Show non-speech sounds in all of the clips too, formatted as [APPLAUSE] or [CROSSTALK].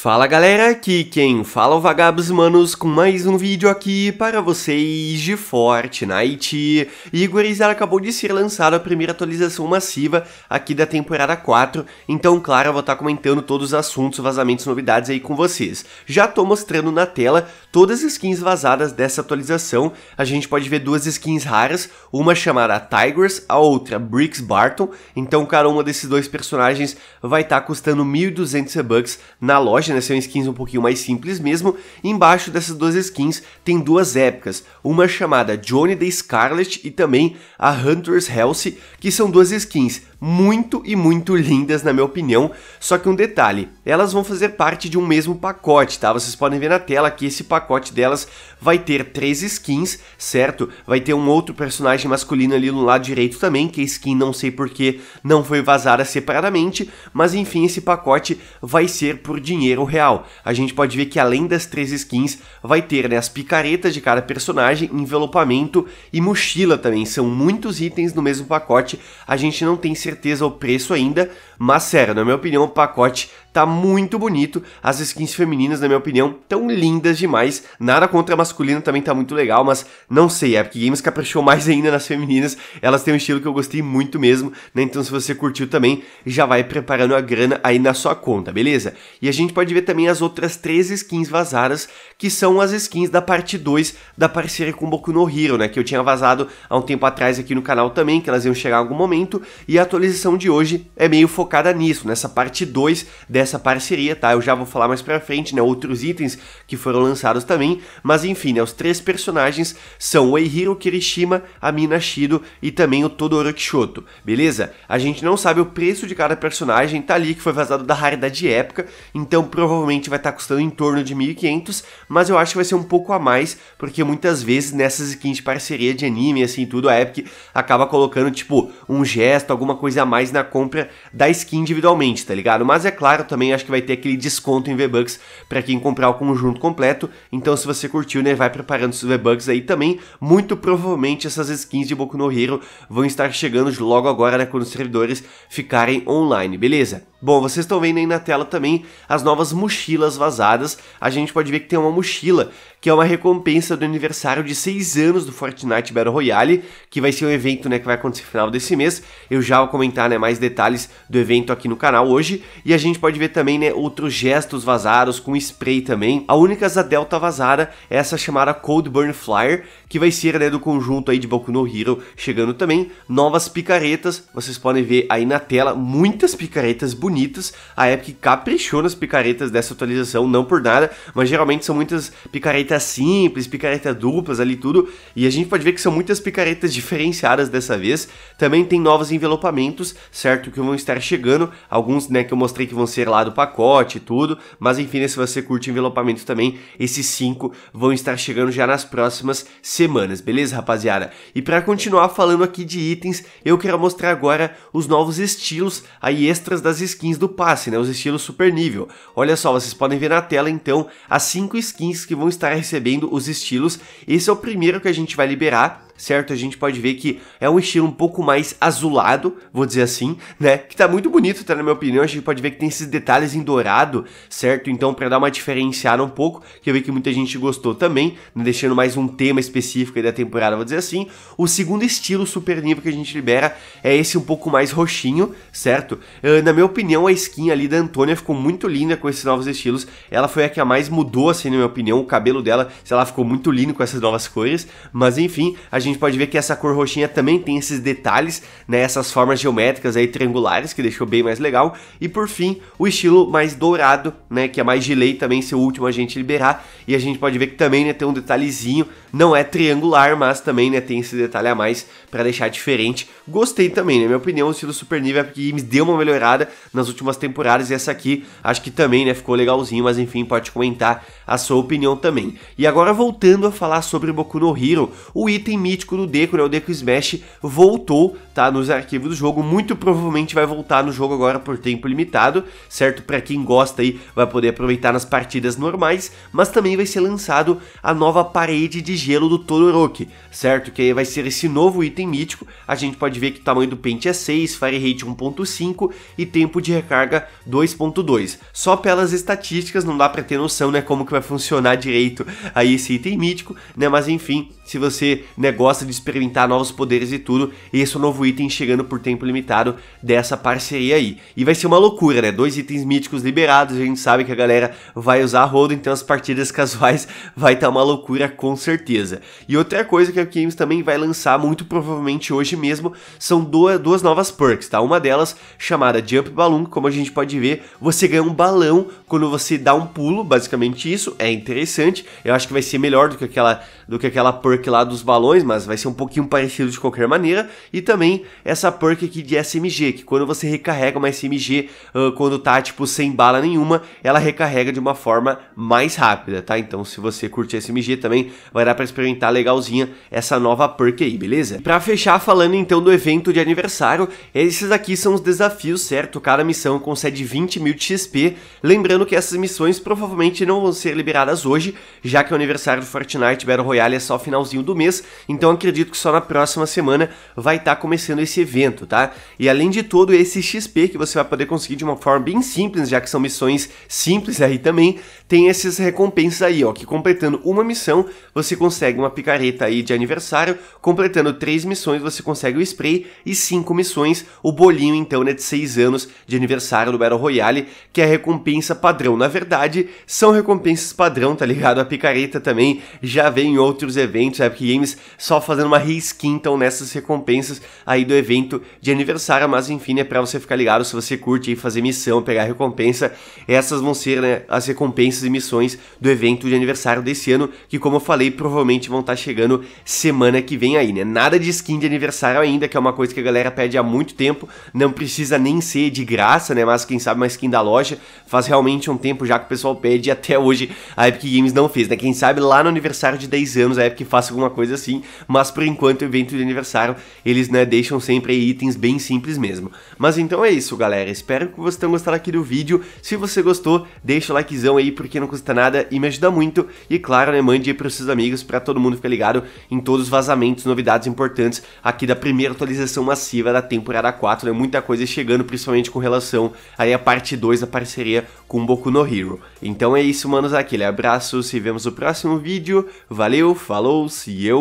Fala galera, aqui quem fala é o Vagabos Manos com mais um vídeo aqui para vocês de Fortnite. E gurizada, acabou de ser lançada a primeira atualização massiva aqui da temporada 4, então claro, eu vou estar tá comentando todos os assuntos, vazamentos, novidades aí com vocês. Já tô mostrando na tela todas as skins vazadas dessa atualização, a gente pode ver duas skins raras, uma chamada Tigers, a outra Bricks Barton, então cada uma desses dois personagens vai estar tá custando 1.200 bucks na loja, páginas né, são skins um pouquinho mais simples mesmo, embaixo dessas duas skins tem duas épicas, uma chamada Johnny the Scarlet e também a Hunter's Health, que são duas skins muito e muito lindas, na minha opinião. Só que um detalhe, elas vão fazer parte de um mesmo pacote, tá? Vocês podem ver na tela que esse pacote delas vai ter três skins, certo? Vai ter um outro personagem masculino ali no lado direito também, que a skin não sei porque não foi vazada separadamente, mas enfim, esse pacote vai ser por dinheiro real. A gente pode ver que além das três skins, vai ter né, as picaretas de cada personagem, envelopamento e mochila também. São muitos itens no mesmo pacote, a gente não tem certeza o preço ainda, mas sério, na minha opinião, o pacote tá muito bonito. As skins femininas, na minha opinião, tão lindas demais. Nada contra a masculina também tá muito legal, mas não sei, a Epic Games caprichou mais ainda nas femininas. Elas têm um estilo que eu gostei muito mesmo, né? Então se você curtiu também, já vai preparando a grana aí na sua conta, beleza? E a gente pode ver também as outras três skins vazadas, que são as skins da parte 2 da parceria com Boku no Hero, né? Que eu tinha vazado há um tempo atrás aqui no canal também, que elas iam chegar em algum momento. E a atualização de hoje é meio focada nisso, nessa parte 2 dessa parceria, tá? Eu já vou falar mais pra frente, né? Outros itens que foram lançados também, mas enfim, né? Os três personagens são o Eihiro Kirishima, a Mina Shido e também o Todoro Kishoto, beleza? A gente não sabe o preço de cada personagem, tá ali que foi vazado da raridade época, então provavelmente vai estar tá custando em torno de 1500, mas eu acho que vai ser um pouco a mais, porque muitas vezes nessas skins de parceria de anime, assim, tudo, a Epic acaba colocando, tipo, um gesto, alguma coisa a mais na compra da skin individualmente, tá ligado? Mas é claro, também acho que vai ter aquele desconto em V-Bucks para quem comprar o conjunto completo. Então se você curtiu, né, vai preparando seus V-Bucks aí também. Muito provavelmente essas skins de Boku no Hero vão estar chegando logo agora, né, quando os servidores ficarem online, beleza? Bom, vocês estão vendo aí na tela também as novas mochilas vazadas. A gente pode ver que tem uma mochila, que é uma recompensa do aniversário de 6 anos do Fortnite Battle Royale, que vai ser um evento né, que vai acontecer no final desse mês. Eu já vou comentar né, mais detalhes do evento aqui no canal hoje. E a gente pode ver também né, outros gestos vazados com spray também. A única da Delta vazada é essa chamada Cold Burn Flyer, que vai ser né, do conjunto aí de Boku no Hero chegando também. Novas picaretas, vocês podem ver aí na tela, muitas picaretas bonitas bonitas. A Epic caprichou nas picaretas dessa atualização, não por nada, mas geralmente são muitas picaretas simples, picaretas duplas ali tudo, e a gente pode ver que são muitas picaretas [LAUGHS] diferenciadas dessa vez. Também tem novos envelopamentos, certo, que vão estar chegando, alguns, né, que eu mostrei que vão ser lá do pacote e tudo, mas enfim, né, se você curte envelopamento também, esses cinco vão estar chegando já nas próximas semanas, beleza, rapaziada? E para continuar falando aqui de itens, eu quero mostrar agora os novos estilos aí extras das skins skins do passe, né, os estilos super nível. Olha só, vocês podem ver na tela então as 5 skins que vão estar recebendo os estilos. Esse é o primeiro que a gente vai liberar certo? A gente pode ver que é um estilo um pouco mais azulado, vou dizer assim, né? Que tá muito bonito, tá na minha opinião. A gente pode ver que tem esses detalhes em dourado, certo? Então, para dar uma diferenciada um pouco, que eu vi que muita gente gostou também, né? deixando mais um tema específico aí da temporada, vou dizer assim. O segundo estilo super nível que a gente libera é esse um pouco mais roxinho, certo? Ah, na minha opinião, a skin ali da Antônia ficou muito linda com esses novos estilos. Ela foi a que a mais mudou, assim, na minha opinião. O cabelo dela, sei lá, ficou muito lindo com essas novas cores. Mas enfim, a gente gente pode ver que essa cor roxinha também tem esses detalhes, né, essas formas geométricas aí triangulares, que deixou bem mais legal. E por fim, o estilo mais dourado, né, que é mais gelei também, o último a gente liberar. E a gente pode ver que também, né, tem um detalhezinho, não é triangular, mas também, né, tem esse detalhe a mais para deixar diferente. Gostei também, na né, minha opinião, o estilo Super Nível é porque me deu uma melhorada nas últimas temporadas e essa aqui, acho que também, né, ficou legalzinho, mas enfim, pode comentar a sua opinião também. E agora voltando a falar sobre Boku no Hero, o item mítico mítico do Deco, né? O Deco Smash voltou, tá? Nos arquivos do jogo, muito provavelmente vai voltar no jogo agora por tempo limitado, certo? Para quem gosta aí, vai poder aproveitar nas partidas normais, mas também vai ser lançado a nova parede de gelo do Todoroki, certo? Que aí vai ser esse novo item mítico, a gente pode ver que o tamanho do pente é 6, rate 1.5 e tempo de recarga 2.2. Só pelas estatísticas não dá para ter noção, né, como que vai funcionar direito aí esse item mítico, né? Mas enfim, se você negócio né, gosta de experimentar novos poderes e tudo. E esse é o novo item chegando por tempo limitado dessa parceria aí. E vai ser uma loucura, né? Dois itens míticos liberados, a gente sabe que a galera vai usar rodo, então as partidas [LAUGHS] casuais vai estar tá uma loucura com certeza. E outra coisa que a Games também vai lançar, muito provavelmente hoje mesmo, são duas, duas novas perks, tá? Uma delas chamada Jump Balloon, como a gente pode ver, você ganha um balão quando você dá um pulo, basicamente isso, é interessante. Eu acho que vai ser melhor do que aquela, do que aquela perk lá dos balões, mas mas vai ser um pouquinho parecido de qualquer maneira. E também essa perk aqui de SMG, que quando você recarrega uma SMG, uh, quando tá tipo sem bala nenhuma, ela recarrega de uma forma mais rápida, tá? Então se você curte SMG também, vai dar pra experimentar legalzinha essa nova perk aí, beleza? Pra fechar, falando então do evento de aniversário, esses aqui são os desafios, certo? Cada missão concede 20 mil de XP, lembrando que essas missões provavelmente não vão ser liberadas hoje, já que o aniversário do Fortnite Battle Royale é só finalzinho do mês, então então acredito que só na próxima semana vai estar tá começando esse evento, tá? E além de todo esse XP que você vai poder conseguir de uma forma bem simples, já que são missões simples aí também, tem essas recompensas aí, ó, que completando uma missão você consegue uma picareta aí de aniversário, completando três missões você consegue o spray e cinco missões o bolinho então né, de seis anos de aniversário do Battle Royale, que é a recompensa padrão. Na verdade, são recompensas padrão, tá ligado? A picareta também já vem em outros eventos, Epic Games só fazendo uma reskin então nessas recompensas aí do evento de aniversário, mas enfim, é né, para você ficar ligado se você curte aí fazer missão, pegar recompensa, essas vão ser né, as recompensas e missões do evento de aniversário desse ano, que como eu falei, provavelmente vão estar tá chegando semana que vem aí, né? Nada de skin de aniversário ainda, que é uma coisa que a galera pede há muito tempo, não precisa nem ser de graça, né? Mas quem sabe uma skin da loja faz realmente um tempo já que o pessoal pede e até hoje a Epic Games não fez, né? Quem sabe lá no aniversário de 10 anos a Epic faça alguma coisa assim, mas por enquanto, evento de aniversário, eles né, deixam sempre itens bem simples mesmo. Mas então é isso, galera. Espero que vocês tenham gostado aqui do vídeo. Se você gostou, deixa o likezão aí, porque não custa nada e me ajuda muito. E claro, né, mande aí pros seus amigos para todo mundo ficar ligado em todos os vazamentos, novidades importantes aqui da primeira atualização massiva da temporada 4, né? Muita coisa chegando, principalmente com relação aí a parte 2 da parceria com Boku no Hero. Então é isso, manos, aquele abraço, se vemos no próximo vídeo. Valeu, falou, se eu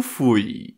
fui.